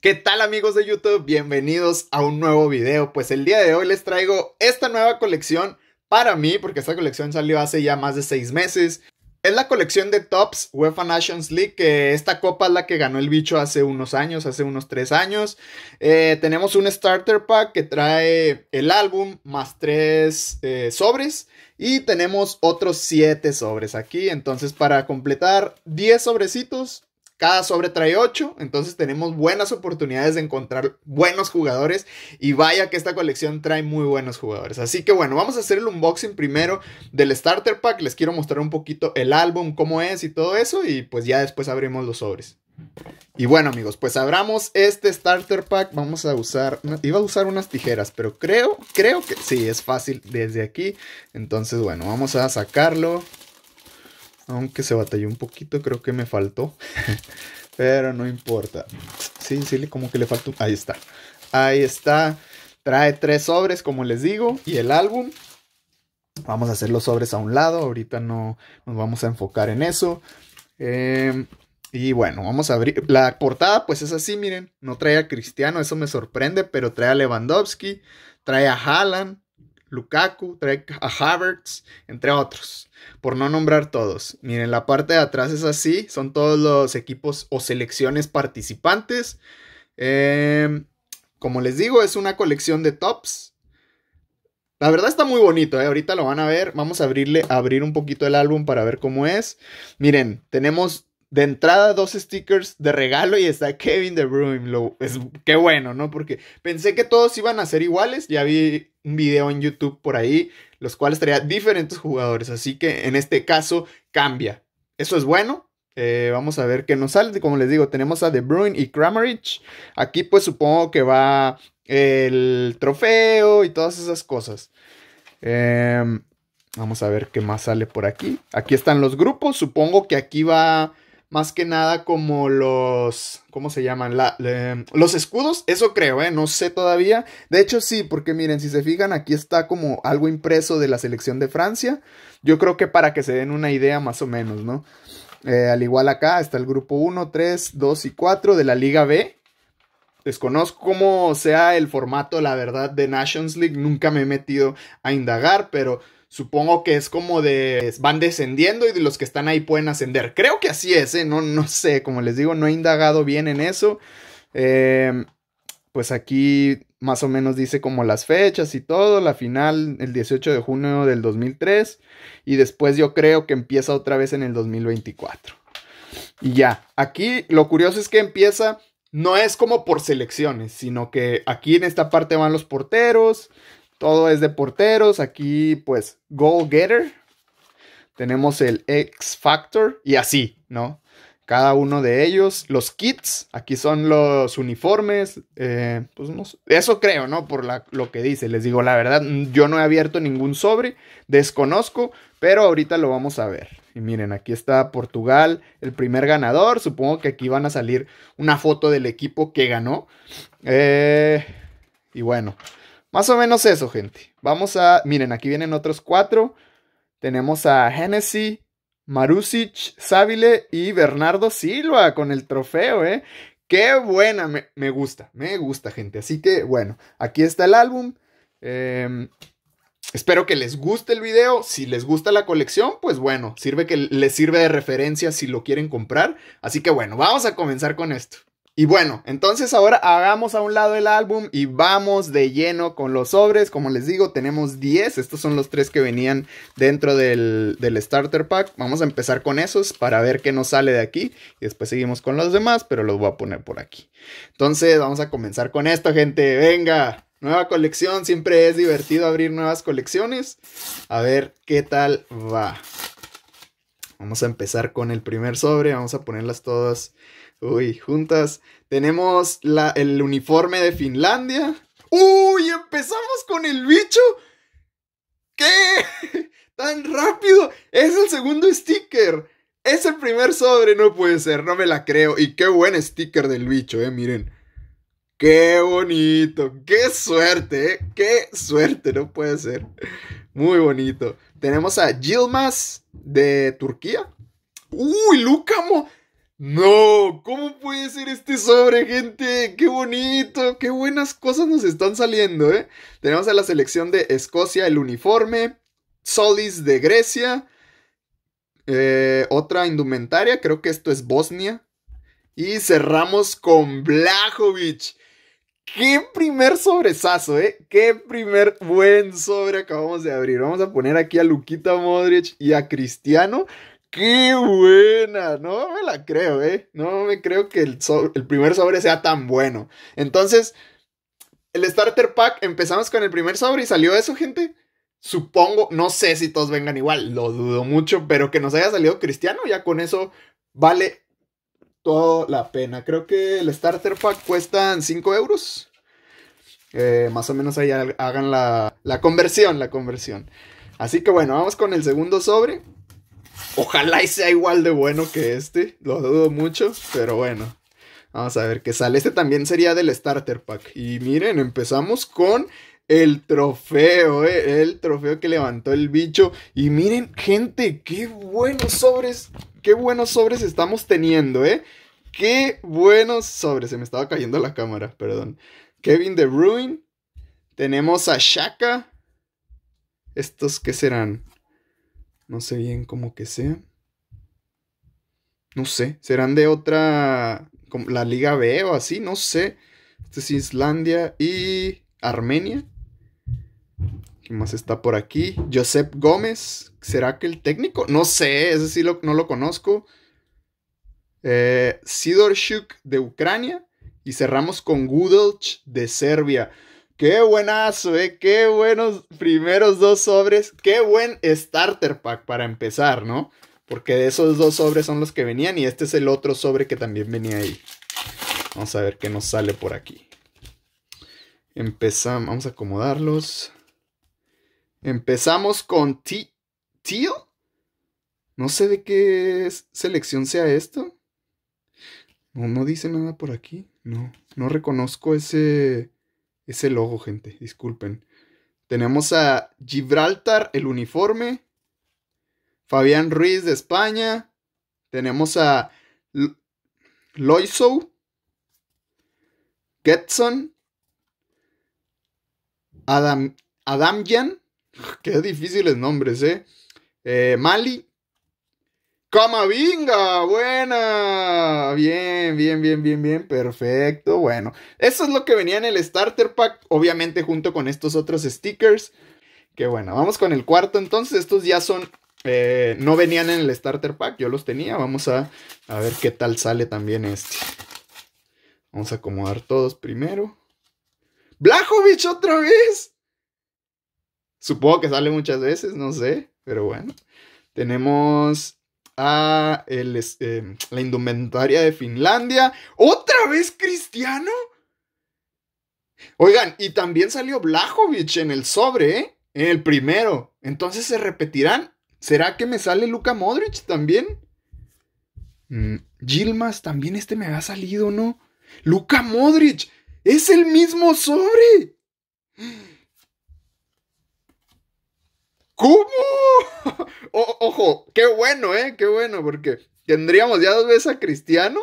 ¿Qué tal amigos de YouTube? Bienvenidos a un nuevo video. Pues el día de hoy les traigo esta nueva colección para mí, porque esta colección salió hace ya más de seis meses. Es la colección de Tops UEFA Nations League, que esta copa es la que ganó el bicho hace unos años, hace unos tres años. Eh, tenemos un starter pack que trae el álbum más tres eh, sobres y tenemos otros siete sobres aquí. Entonces para completar 10 sobrecitos cada sobre trae 8, entonces tenemos buenas oportunidades de encontrar buenos jugadores y vaya que esta colección trae muy buenos jugadores. Así que bueno, vamos a hacer el unboxing primero del Starter Pack. Les quiero mostrar un poquito el álbum, cómo es y todo eso y pues ya después abrimos los sobres. Y bueno amigos, pues abramos este starter pack, vamos a usar, iba a usar unas tijeras, pero creo, creo que sí, es fácil desde aquí, entonces bueno, vamos a sacarlo, aunque se batalló un poquito, creo que me faltó. Pero no importa. Sí, sí, como que le faltó. Ahí está. Ahí está. Trae tres sobres, como les digo, y el álbum. Vamos a hacer los sobres a un lado. Ahorita no nos vamos a enfocar en eso. Em, y bueno, vamos a abrir. La portada, pues es así, miren. No trae a Cristiano, eso me sorprende, pero trae a Lewandowski, trae a Haaland, Lukaku, trae a Havertz, entre otros, por no nombrar todos. Miren, la parte de atrás es así, son todos los equipos o selecciones participantes. Em, como les digo, es una colección de tops. La verdad está muy bonito, eh, ahorita lo van a ver. Vamos a abrirle, abrir un poquito el álbum para ver cómo es. Miren, tenemos de entrada dos stickers de regalo y está Kevin De Bruyne. Lo, es, qué bueno, ¿no? Porque pensé que todos iban a ser iguales. Ya vi un video en YouTube por ahí, los cuales traía diferentes jugadores. Así que en este caso cambia. Eso es bueno. Eh, vamos a ver qué nos sale. Como les digo, tenemos a De Bruyne y Kramerich. Aquí pues supongo que va el trofeo y todas esas cosas. Em, vamos a ver qué más sale por aquí. Aquí están los grupos. Supongo que aquí va más que nada como los, ¿cómo se llaman? Eh, los escudos, eso creo, ¿eh? No sé todavía. De hecho sí, porque miren, si se fijan, aquí está como algo impreso de la selección de Francia. Yo creo que para que se den una idea más o menos, ¿no? Eh, al igual acá está el grupo 1, 3, 2 y 4 de la Liga B. Desconozco cómo sea el formato, la verdad, de Nations League. Nunca me he metido a indagar, pero Supongo que es como de van descendiendo y de los que están ahí pueden ascender. Creo que así es, ¿eh? no, no sé, como les digo, no he indagado bien en eso. Eh, pues aquí más o menos dice como las fechas y todo, la final el 18 de junio del 2003 y después yo creo que empieza otra vez en el 2024. Y ya, aquí lo curioso es que empieza, no es como por selecciones, sino que aquí en esta parte van los porteros, todo es de porteros. Aquí, pues, goal getter. Tenemos el X Factor y así, ¿no? Cada uno de ellos. Los kits. Aquí son los uniformes. Eh, pues no, eso creo, ¿no? Por lo que dice. Les digo, la verdad, yo no he abierto ningún sobre. Desconozco. Pero ahorita lo vamos a ver. Y miren, aquí está Portugal, el primer ganador. Supongo que aquí van a salir una foto del equipo que ganó. Eh, y bueno, más o menos eso, gente. Vamos a. Miren, aquí vienen otros cuatro. Tenemos a Hennessy, Marusic, Sávile y Bernardo Silva con el trofeo, ¿eh? ¡Qué buena! Me, gusta, me gusta, gente. Así que, bueno, aquí está el álbum. Em, espero que les guste el video. Si les gusta la colección, pues bueno, sirve que les sirve de referencia si lo quieren comprar. Así que, bueno, vamos a comenzar con esto. Y bueno, entonces ahora hagamos a un lado el álbum y vamos de lleno con los sobres. Como les digo, tenemos 10. Estos son los tres que venían dentro del, del, starter pack. Vamos a empezar con esos para ver qué nos sale de aquí. Y después seguimos con los demás, pero los voy a poner por aquí. Entonces vamos a comenzar con esto, gente. Venga, nueva colección. Siempre es divertido abrir nuevas colecciones. A ver qué tal va. Vamos a empezar con el primer sobre. Vamos a ponerlas todas Uy, juntas. Tenemos el uniforme de Finlandia. ¡Uy! ¡Empezamos con el bicho! ¿Qué? ¡Tan rápido! ¡Es el segundo sticker! ¡Es el primer sobre! No puede ser, no me la creo. Y qué buen sticker del bicho, eh, miren. ¡Qué bonito! ¡Qué suerte, eh, ¡Qué suerte! No puede ser. Muy bonito. Tenemos a Gilmas de Turquía. ¡Uy, Lucamo! No, ¿cómo puede ser este sobre, gente? ¡Qué bonito! ¡Qué buenas cosas nos están saliendo, eh! Tenemos a la selección de Escocia el uniforme, Solis de Grecia, eh, otra indumentaria, creo que esto es Bosnia. Y cerramos con Blajovic. ¡Qué primer sobresazo, eh! ¡Qué primer buen sobre acabamos de abrir! Vamos a poner aquí a Luquita Modric y a Cristiano. ¡Qué buena! No me la creo, ¿eh? No me creo que el, primer sobre sea tan bueno. Entonces, el starter pack, empezamos con el primer sobre y salió eso, gente. Supongo, no sé si todos vengan igual, lo dudo mucho, pero que nos haya salido Cristiano, ya con eso vale toda la pena. Creo que el starter pack cuestan 5 euros. Eh, más o menos ahí hagan la conversión, la conversión. Así que bueno, vamos con el segundo sobre. Ojalá y sea igual de bueno que este. Lo dudo mucho, pero bueno. Vamos a ver qué sale. Este también sería del Starter Pack. Y miren, empezamos con el trofeo, eh, el trofeo que levantó el bicho. Y miren, gente, qué buenos sobres, qué buenos sobres estamos teniendo, ¿eh? Qué buenos sobres. Se me estaba cayendo la cámara, perdón. Kevin De Ruin. Tenemos a Shaka. ¿Estos qué serán? No sé bien cómo que sea. No sé, serán de otra, como la Liga B o así, no sé. Este es Islandia y Armenia. ¿Qué más está por aquí? Josep Gómez, ¿será que el técnico? No sé, ese sí no lo conozco. Eh, Sidor Shuk de Ucrania. Y cerramos con Gudelch de Serbia. Qué buenazo, eh. Qué buenos primeros dos sobres. Qué buen starter pack para empezar, ¿no? Porque de esos dos sobres son los que venían y este es el otro sobre que también venía ahí. Vamos a ver qué nos sale por aquí. Empezamos, vamos a acomodarlos. Empezamos con T... Tío. No sé de qué selección sea esto. No, no dice nada por aquí. No, no reconozco ese ese logo, gente, disculpen. Tenemos a Gibraltar, el uniforme. Fabián Ruiz de España. Tenemos a L Loiso. Getson. Adam, Adamjan. Qué difíciles nombres, eh, eh Mali. ¡Cama binga! buena. Bien, bien, bien, bien, bien, perfecto. Bueno, eso es lo que venía en el Starter Pack, obviamente junto con estos otros stickers. Que bueno, vamos con el cuarto. Entonces, estos ya son, eh, no venían en el Starter Pack, yo los tenía. Vamos a, ver qué tal sale también este. Vamos a acomodar todos primero. ¡Blajovich otra vez. Supongo que sale muchas veces, no sé, pero bueno. Tenemos a el, em, la indumentaria de Finlandia. ¿Otra vez Cristiano? Oigan, y también salió Blajovic en el sobre, ¿eh? En el primero. Entonces se repetirán. ¿Será que me sale Luka Modric también? Gilmas, mm, también este me ha salido, ¿no? Luka Modric, es el mismo sobre. ¿Cómo? ojo, qué bueno, ¿eh? Qué bueno, porque tendríamos ya dos veces a Cristiano,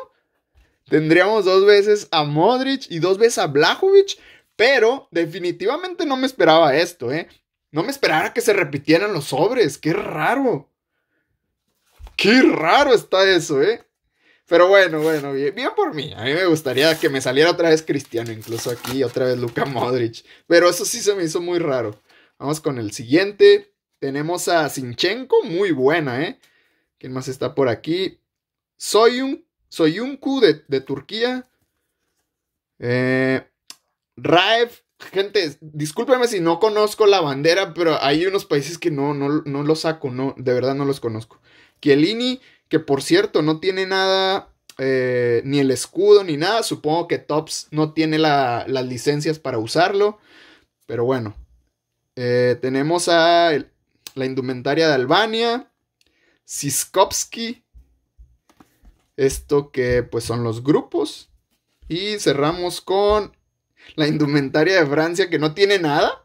tendríamos dos veces a Modric y dos veces a Blajovic, pero definitivamente no me esperaba esto, ¿eh? No me esperaba que se repitieran los sobres, qué raro. Qué raro está eso, ¿eh? Pero bueno, bueno, bien, por mí. A mí me gustaría que me saliera otra vez Cristiano, incluso aquí, otra vez Luca Modric. Pero eso sí se me hizo muy raro. Vamos con el siguiente. Tenemos a Sinchenko, muy buena, ¿eh? ¿Quién más está por aquí? Soy un, soy un Q de, Turquía. Eh, gente, discúlpeme si no conozco la bandera, pero hay unos países que no, no, no saco, no, de verdad no los conozco. Kielini, que por cierto no tiene nada, eh, ni el escudo ni nada, supongo que Tops no tiene las licencias para usarlo, pero bueno. Eh, tenemos a la indumentaria de Albania, Siskowski. esto que pues son los grupos, y cerramos con la indumentaria de Francia que no tiene nada.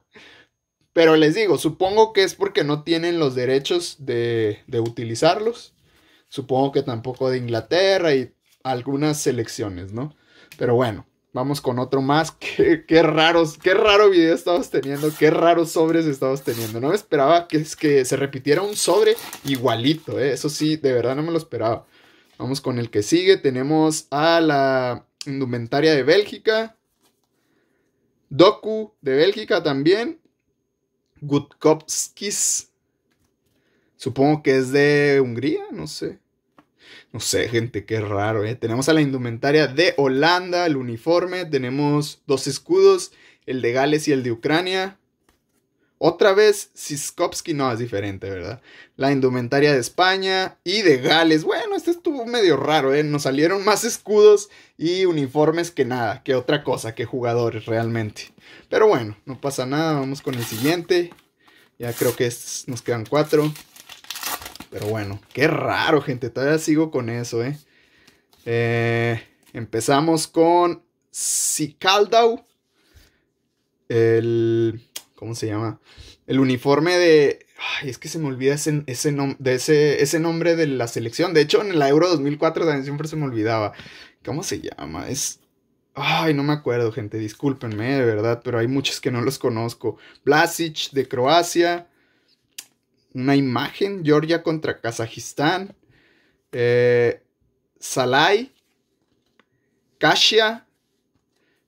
Pero les digo, supongo que es porque no tienen los derechos de, de utilizarlos. Supongo que tampoco de Inglaterra y algunas selecciones, ¿no? Pero bueno, Vamos con otro más. Qué, raros, qué raro video estamos teniendo, qué raros sobres estamos teniendo. No me esperaba que, es que se repitiera un sobre igualito, ¿eh? eso sí, de verdad no me lo esperaba. Vamos con el que sigue. Tenemos a la indumentaria de Bélgica. Doku de Bélgica también. Gutkowskis. Supongo que es de Hungría, no sé. No sé, gente, qué raro, ¿eh? Tenemos a la indumentaria de Holanda, el uniforme, tenemos dos escudos, el de Gales y el de Ucrania. Otra vez, Siskowski no es diferente, ¿verdad? La indumentaria de España y de Gales. Bueno, este estuvo medio raro, ¿eh? Nos salieron más escudos y uniformes que nada, que otra cosa, que jugadores realmente. Pero bueno, no pasa nada, vamos con el siguiente. Ya creo que nos quedan cuatro. Pero bueno, qué raro, gente. Todavía sigo con eso, ¿eh? eh empezamos con Sikaldau. El. ¿Cómo se llama? El uniforme de. Ay, es que se me olvida ese, de ese, ese nombre de la selección. De hecho, en la Euro 2004 también siempre se me olvidaba. ¿Cómo se llama? Es. Ay, no me acuerdo, gente. Discúlpenme, de verdad, pero hay muchos que no los conozco. Blasic de Croacia una imagen, Georgia contra Kazajistán, eh, Salai, Kasia,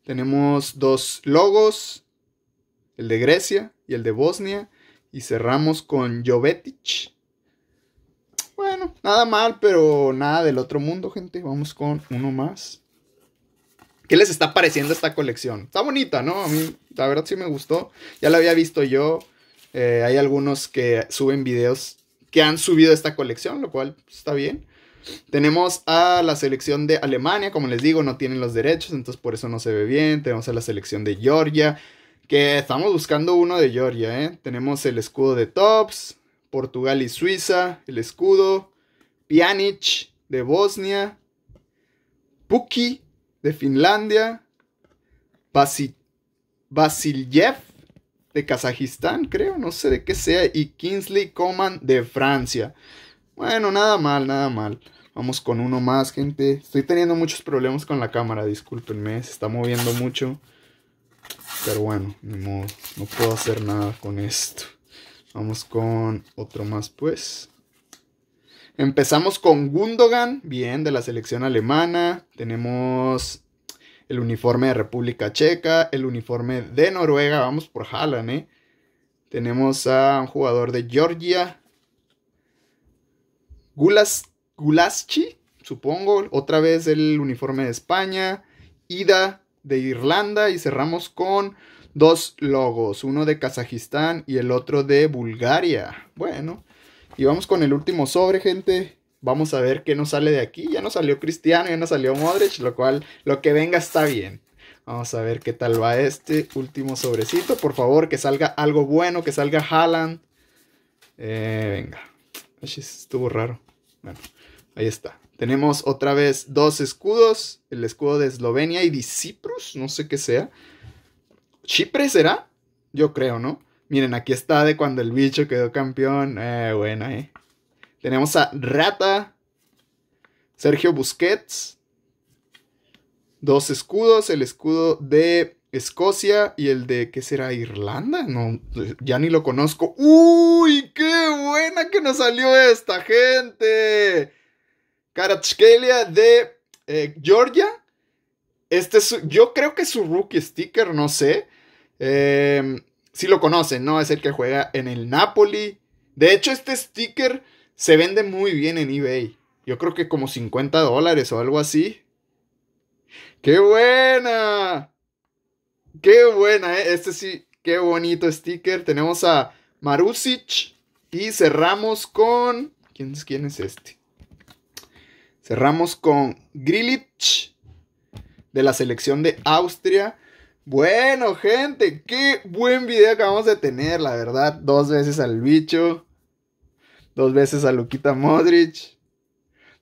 tenemos dos logos, el de Grecia y el de Bosnia, y cerramos con Jovetic. Bueno, nada mal, pero nada del otro mundo, gente. Vamos con uno más. ¿Qué les está pareciendo esta colección? Está bonita, ¿no? A mí, la verdad sí me gustó. Ya la había visto yo. Eh, hay algunos que suben videos que han subido esta colección, lo cual está bien. Tenemos a la selección de Alemania, como les digo, no tienen los derechos, entonces por eso no se ve bien. Tenemos a la selección de Georgia, que estamos buscando uno de Georgia, ¿eh? Tenemos el escudo de Tops, Portugal y Suiza, el escudo, Pjanic de Bosnia, Puki de Finlandia, Basiljev de Kazajistán, creo, no sé de qué sea, y Kingsley Coman de Francia. Bueno, nada mal, nada mal. Vamos con uno más, gente. Estoy teniendo muchos problemas con la cámara, discúlpenme, se está moviendo mucho. Pero bueno, no puedo hacer nada con esto. Vamos con otro más, pues. Empezamos con Gundogan, bien, de la selección alemana. Tenemos el uniforme de República Checa, el uniforme de Noruega, vamos por Haaland, ¿eh? Tenemos a un jugador de Georgia, Gulas, Gulaschi, supongo, otra vez el uniforme de España, Ida de Irlanda y cerramos con dos logos, uno de Kazajistán y el otro de Bulgaria. Bueno, y vamos con el último sobre, gente vamos a ver qué nos sale de aquí. Ya no salió Cristiano, ya no salió Modric, lo cual lo que venga está bien. Vamos a ver qué tal va este último sobrecito. Por favor, que salga algo bueno, que salga Haaland. Eh, venga. Estuvo raro. Bueno, ahí está. Tenemos otra vez dos escudos. El escudo de Eslovenia y de No sé qué sea. ¿Chipre será? Yo creo, ¿no? Miren, aquí está de cuando el bicho quedó campeón. Eh, buena, eh. Tenemos a Rata, Sergio Busquets, dos escudos, el escudo de Escocia y el de, ¿qué será? Irlanda. No, ya ni lo conozco. ¡Uy! ¡Qué buena que nos salió esta gente! Karatschkelia de eh, Georgia. Este es, yo creo que es su rookie sticker, no sé. si em, sí lo conocen, ¿no? Es el que juega en el Napoli. De hecho, este sticker se vende muy bien en eBay. Yo creo que como 50 dólares o algo así. ¡Qué buena! ¡Qué buena, eh! Este sí, qué bonito sticker. Tenemos a Marusic. Y cerramos con... ¿Quién, quién es este? Cerramos con Grilich de la selección de Austria. Bueno, gente, qué buen video acabamos de tener, la verdad. Dos veces al bicho. Dos veces a Luquita Modric.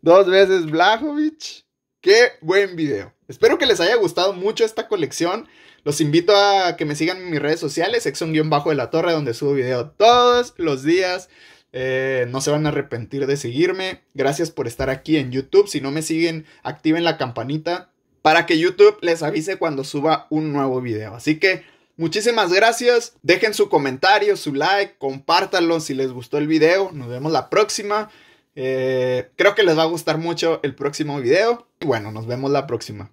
Dos veces Blajovic. Qué buen video. Espero que les haya gustado mucho esta colección. Los invito a que me sigan en mis redes sociales, Exxon-Bajo de la Torre, donde subo video todos los días. Eh, no se van a arrepentir de seguirme. Gracias por estar aquí en YouTube. Si no me siguen, activen la campanita para que YouTube les avise cuando suba un nuevo video. Así que Muchísimas gracias. Dejen su comentario, su like, compártanlo si les gustó el video. Nos vemos la próxima. Eh, creo que les va a gustar mucho el próximo video. Y bueno, nos vemos la próxima.